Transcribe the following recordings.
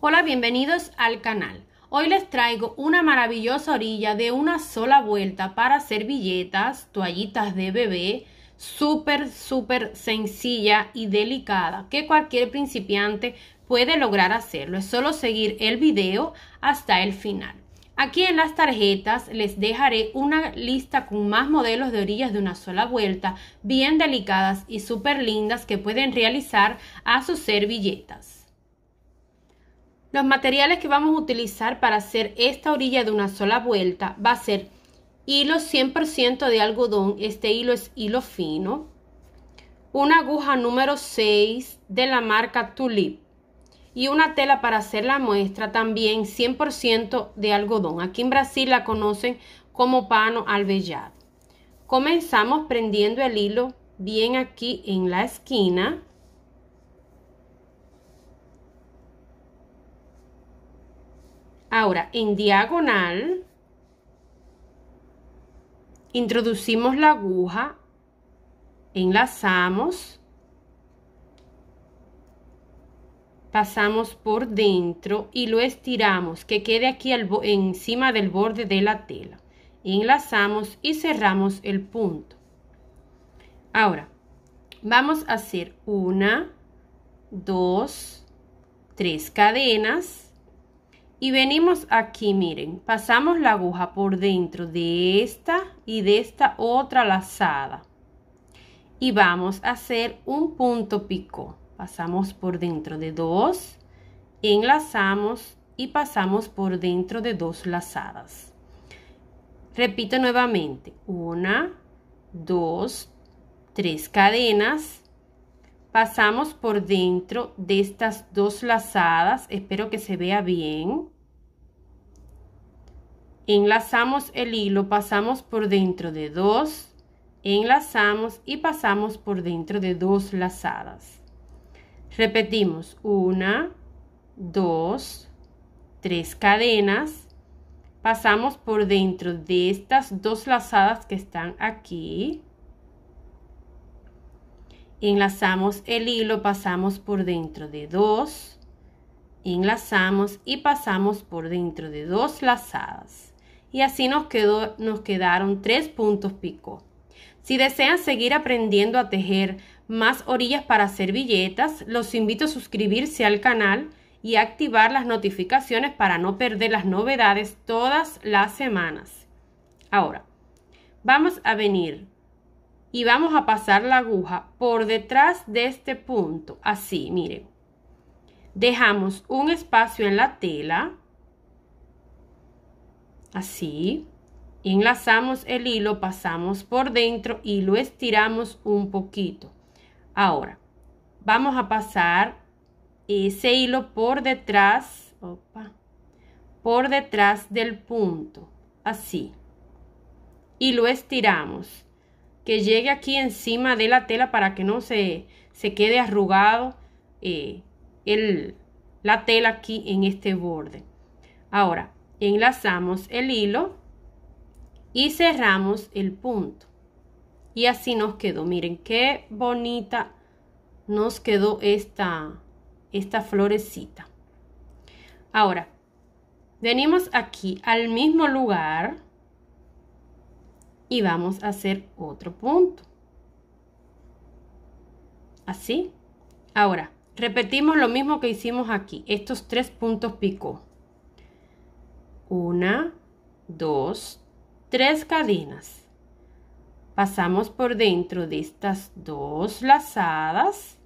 Hola, bienvenidos al canal. Hoy les traigo una maravillosa orilla de una sola vuelta para servilletas, toallitas de bebé, súper, súper sencilla y delicada que cualquier principiante puede lograr hacerlo. Es solo seguir el video hasta el final. Aquí en las tarjetas les dejaré una lista con más modelos de orillas de una sola vuelta, bien delicadas y súper lindas que pueden realizar a sus servilletas. Los materiales que vamos a utilizar para hacer esta orilla de una sola vuelta va a ser hilo 100% de algodón, este hilo es hilo fino, una aguja número 6 de la marca Tulip y una tela para hacer la muestra también 100% de algodón. Aquí en Brasil la conocen como pano albellado. Comenzamos prendiendo el hilo bien aquí en la esquina Ahora, en diagonal, introducimos la aguja, enlazamos, pasamos por dentro y lo estiramos, que quede aquí encima del borde de la tela. Enlazamos y cerramos el punto. Ahora, vamos a hacer una, dos, tres cadenas y venimos aquí, miren, pasamos la aguja por dentro de esta y de esta otra lazada. Y vamos a hacer un punto pico Pasamos por dentro de dos, enlazamos y pasamos por dentro de dos lazadas. Repito nuevamente, una, dos, tres cadenas pasamos por dentro de estas dos lazadas, espero que se vea bien. Enlazamos el hilo, pasamos por dentro de dos, enlazamos y pasamos por dentro de dos lazadas. Repetimos, una, dos, tres cadenas, pasamos por dentro de estas dos lazadas que están aquí, enlazamos el hilo, pasamos por dentro de dos, enlazamos y pasamos por dentro de dos lazadas. Y así nos, quedó, nos quedaron tres puntos pico Si desean seguir aprendiendo a tejer más orillas para servilletas, los invito a suscribirse al canal y activar las notificaciones para no perder las novedades todas las semanas. Ahora, vamos a venir y vamos a pasar la aguja por detrás de este punto, así, miren. Dejamos un espacio en la tela, así, enlazamos el hilo, pasamos por dentro y lo estiramos un poquito. Ahora, vamos a pasar ese hilo por detrás, por detrás del punto, así, y lo estiramos que llegue aquí encima de la tela para que no se, se quede arrugado eh, el, la tela aquí en este borde. Ahora, enlazamos el hilo y cerramos el punto. Y así nos quedó. Miren qué bonita nos quedó esta, esta florecita. Ahora, venimos aquí al mismo lugar y vamos a hacer otro punto. Así. Ahora, repetimos lo mismo que hicimos aquí. Estos tres puntos picó. Una, dos, tres cadenas. Pasamos por dentro de estas dos lazadas.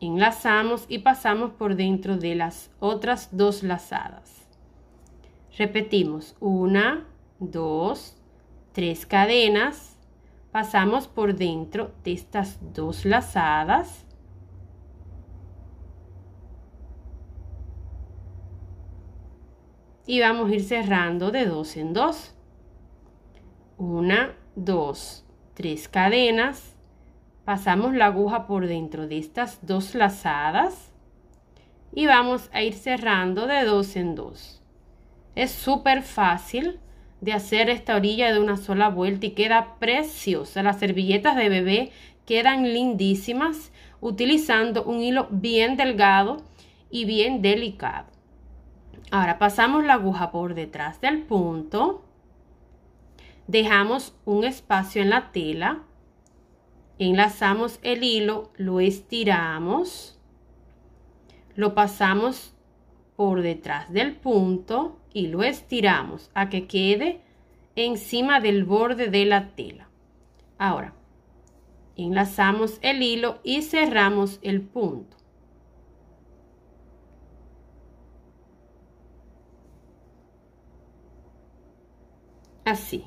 Enlazamos y pasamos por dentro de las otras dos lazadas. Repetimos, una, dos, tres cadenas. Pasamos por dentro de estas dos lazadas. Y vamos a ir cerrando de dos en dos. Una, dos, tres cadenas. Pasamos la aguja por dentro de estas dos lazadas. Y vamos a ir cerrando de dos en dos. Es súper fácil de hacer esta orilla de una sola vuelta y queda preciosa. Las servilletas de bebé quedan lindísimas utilizando un hilo bien delgado y bien delicado. Ahora pasamos la aguja por detrás del punto. Dejamos un espacio en la tela. Enlazamos el hilo, lo estiramos. Lo pasamos por detrás del punto y lo estiramos a que quede encima del borde de la tela. Ahora, enlazamos el hilo y cerramos el punto. Así.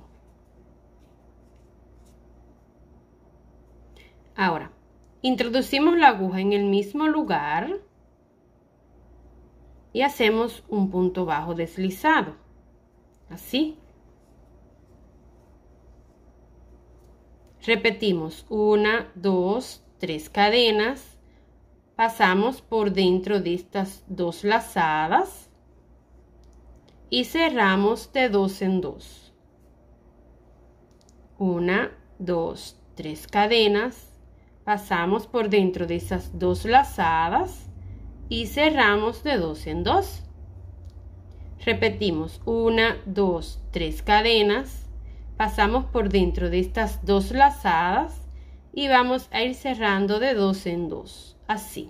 Ahora, introducimos la aguja en el mismo lugar y hacemos un punto bajo deslizado, así. Repetimos, una, dos, tres cadenas, pasamos por dentro de estas dos lazadas y cerramos de dos en dos. Una, dos, tres cadenas, pasamos por dentro de esas dos lazadas y cerramos de dos en dos. Repetimos una, dos, tres cadenas, pasamos por dentro de estas dos lazadas y vamos a ir cerrando de dos en dos, así.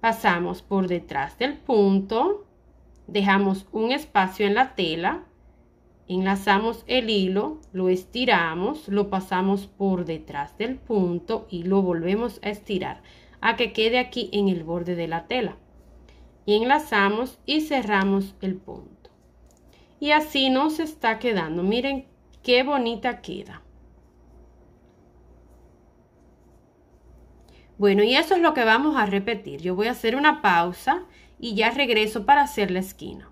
Pasamos por detrás del punto, dejamos un espacio en la tela, enlazamos el hilo, lo estiramos, lo pasamos por detrás del punto y lo volvemos a estirar a que quede aquí en el borde de la tela. Y enlazamos y cerramos el punto. Y así nos está quedando. Miren qué bonita queda. Bueno, y eso es lo que vamos a repetir. Yo voy a hacer una pausa y ya regreso para hacer la esquina.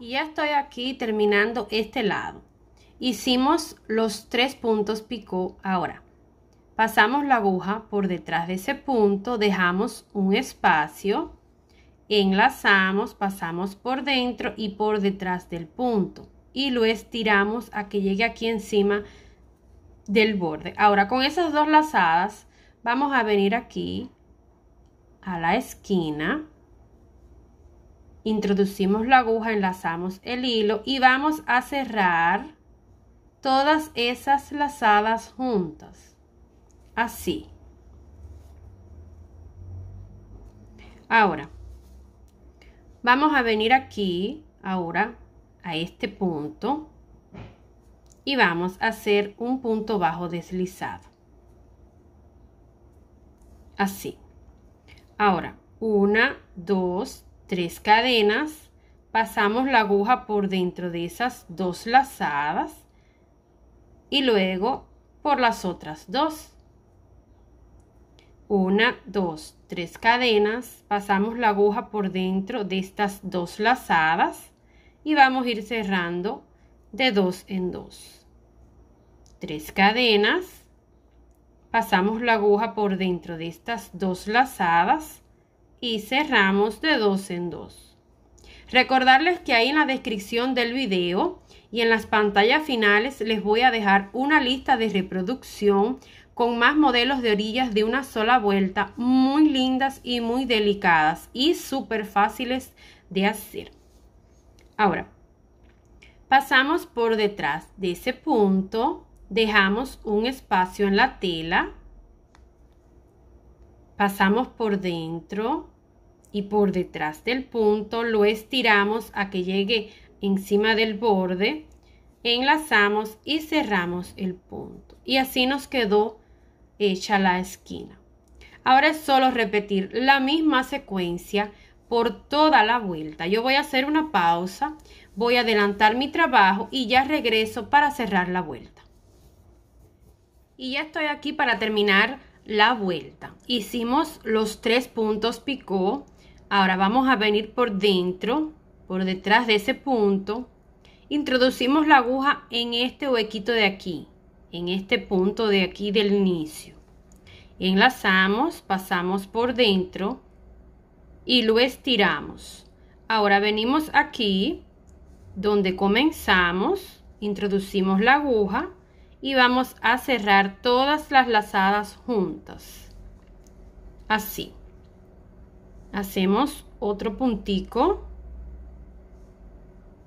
Y ya estoy aquí terminando este lado. Hicimos los tres puntos picó ahora. Pasamos la aguja por detrás de ese punto, dejamos un espacio, enlazamos, pasamos por dentro y por detrás del punto y lo estiramos a que llegue aquí encima del borde. Ahora con esas dos lazadas vamos a venir aquí a la esquina, introducimos la aguja, enlazamos el hilo y vamos a cerrar todas esas lazadas juntas así. Ahora, vamos a venir aquí, ahora, a este punto y vamos a hacer un punto bajo deslizado. Así. Ahora, una, dos, tres cadenas, pasamos la aguja por dentro de esas dos lazadas y luego por las otras dos una, dos, tres cadenas, pasamos la aguja por dentro de estas dos lazadas y vamos a ir cerrando de dos en dos. Tres cadenas, pasamos la aguja por dentro de estas dos lazadas y cerramos de dos en dos. Recordarles que ahí en la descripción del video y en las pantallas finales les voy a dejar una lista de reproducción con más modelos de orillas de una sola vuelta, muy lindas y muy delicadas y súper fáciles de hacer. Ahora, pasamos por detrás de ese punto, dejamos un espacio en la tela, pasamos por dentro y por detrás del punto, lo estiramos a que llegue encima del borde, enlazamos y cerramos el punto. Y así nos quedó hecha la esquina. Ahora es solo repetir la misma secuencia por toda la vuelta. Yo voy a hacer una pausa, voy a adelantar mi trabajo y ya regreso para cerrar la vuelta. Y ya estoy aquí para terminar la vuelta. Hicimos los tres puntos picó. Ahora vamos a venir por dentro, por detrás de ese punto. Introducimos la aguja en este huequito de aquí en este punto de aquí del inicio. Enlazamos, pasamos por dentro y lo estiramos. Ahora venimos aquí donde comenzamos, introducimos la aguja y vamos a cerrar todas las lazadas juntas. Así. Hacemos otro puntico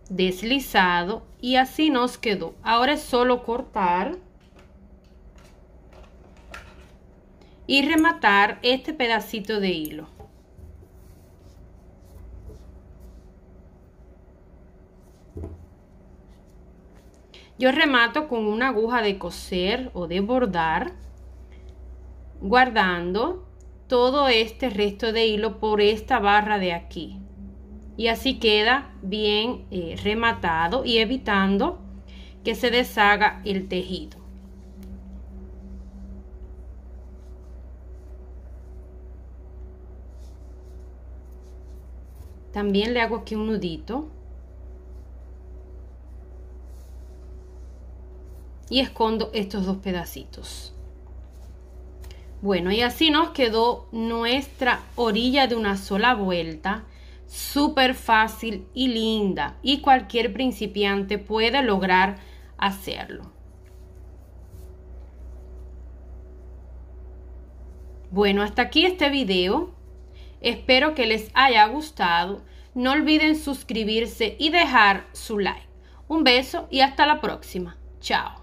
deslizado y así nos quedó. Ahora es solo cortar y rematar este pedacito de hilo. Yo remato con una aguja de coser o de bordar, guardando todo este resto de hilo por esta barra de aquí. Y así queda bien eh, rematado y evitando que se deshaga el tejido. También le hago aquí un nudito. Y escondo estos dos pedacitos. Bueno, y así nos quedó nuestra orilla de una sola vuelta súper fácil y linda y cualquier principiante puede lograr hacerlo. Bueno, hasta aquí este video. Espero que les haya gustado. No olviden suscribirse y dejar su like. Un beso y hasta la próxima. Chao.